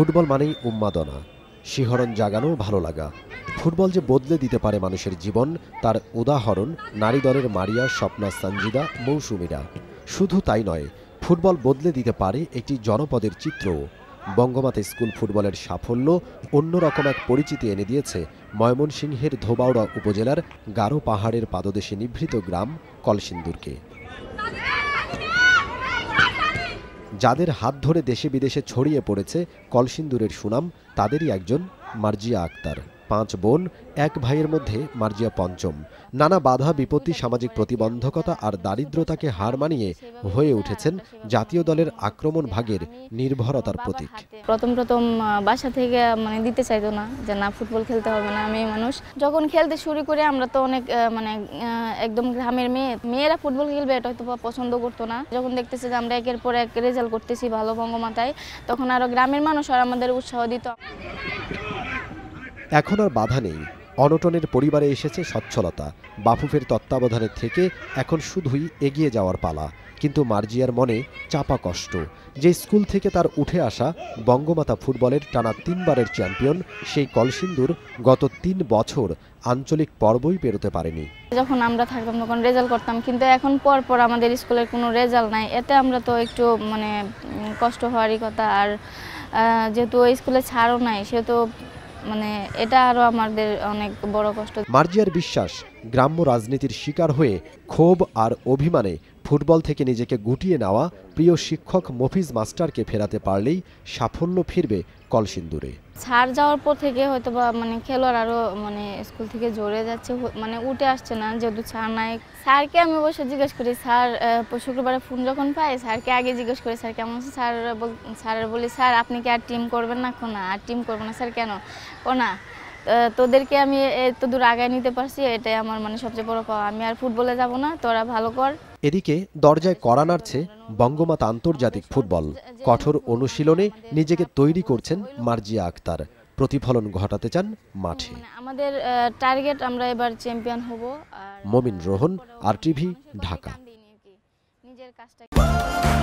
football মানেই উন্মাদনা শিহরণ জাগানো ভালো লাগা ফুটবল যে বদলে দিতে পারে মানুষের জীবন তার উদাহরণ নারী দলের মারিয়া স্বপ্না সঞ্জিদা মৌসুমীরা শুধু তাই নয় ফুটবল বদলে দিতে পারে একটি জনপদের চিত্র বঙ্গমাতা স্কুল ফুটবলের সাফল্য অন্যরকম এক পরিচিতি এনে দিয়েছে ময়মনসিংহের ধোবাউড়া উপজেলার গারো পাহাড়ের পাদদেশে নিভৃত গ্রাম কলসিন্দুরকে যাদের হাত ধরে দেশে বিদেশে ছড়িয়ে পড়েছে কলসিন্দুরের সুনাম তাদেরই একজন মার্জিয়া আক্তার পাঁচ বোন এক ভাইয়ের মধ্যে মার্জিয়া পঞ্চম নানা বাধা বিপত্তি সামাজিক প্রতিবন্ধকতা আর দারিদ্রতাকে হার মানিয়ে হয়ে উঠেছেন জাতীয় দলের আক্রমণ ভাগের নির্ভরতার প্রতীক প্রথম প্রথম বাসা থেকে মানে দিতে চাইতো না যে না ফুটবল খেলতে হবে না মেয়ে মানুষ যখন খেলতে শুরু করে আমরা তো অনেক মানে একদম গ্রামের মেয়ে মেয়েরা ফুটবল খেলবে এটা হয়তো পছন্দ করতো না যখন দেখতেছে যে আমরা একের পর এক রেজাল্ট করতেছি ভালো বঙ্গমাতায় তখন আরও গ্রামের মানুষ আর আমাদের উৎসাহ দিত এখন আর বাধা নেই অনটনের পরিবারে এসেছে সচ্ছলতা বাফুফের তত্ত্বাবধানে থেকে এখন শুধুই এগিয়ে যাওয়ার পালা কিন্তু মার্জিয়ার মনে চাপা কষ্ট যে স্কুল থেকে তার উঠে আসা বঙ্গমাতা ফুটবলের টানা তিনবারের চ্যাম্পিয়ন সেই কলসিন্দুর গত তিন বছর আঞ্চলিক পর্বই পেরোতে পারেনি যখন আমরা থাকতাম তখন রেজাল্ট করতাম কিন্তু এখন পর পর আমাদের স্কুলের কোনো রেজাল্ট নাই এতে আমরা তো একটু মানে কষ্ট হওয়ারই কথা আর যেহেতু স্কুলে ছাড়ও নাই সেহেতু মানে এটা আরও আমাদের অনেক বড় কষ্ট মার্জিয়ার বিশ্বাস গ্রাম্য রাজনীতির শিকার হয়ে ক্ষোভ আর অভিমানে ফুটবল থেকে নিজেকে গুটিয়ে নেওয়া প্রিয় শিক্ষক মফিজ মাস্টারকে ফেরাতে পারলেই সাফল্য ফিরবে কলসিন্দুরে ছাড় যাওয়ার পর থেকে হয়তো বা মানে খেলোয়াড় আরও মানে স্কুল থেকে জোরে যাচ্ছে মানে উঠে আসছে না যেহেতু ছাড় নাই স্যারকে আমি অবশ্য জিজ্ঞেস করি স্যার শুক্রবারে ফোন যখন পাই স্যারকে আগে জিজ্ঞেস করি স্যার কেমন আছে স্যার স্যার বলি স্যার আপনি কি আর টিম করবেন না না আর টিম করবো না স্যার কেন ও না তোদেরকে আমি এত দূর আগায় নিতে পারছি এটাই আমার মানে সবচেয়ে বড় পাওয়া আমি আর ফুটবলে যাব না তোরা ভালো কর এদিকে দরজায় করা নাড়ছে বঙ্গমাতা আন্তর্জাতিক ফুটবল কঠোর অনুশীলনে নিজেকে তৈরি করছেন মার্জিয়া আক্তার প্রতিফলন ঘটাতে চান মাঠে মানে আমাদের টার্গেট আমরা এবার চ্যাম্পিয়ন হব মমিন রোহন আর টিভি ঢাকা নিজের কাজটা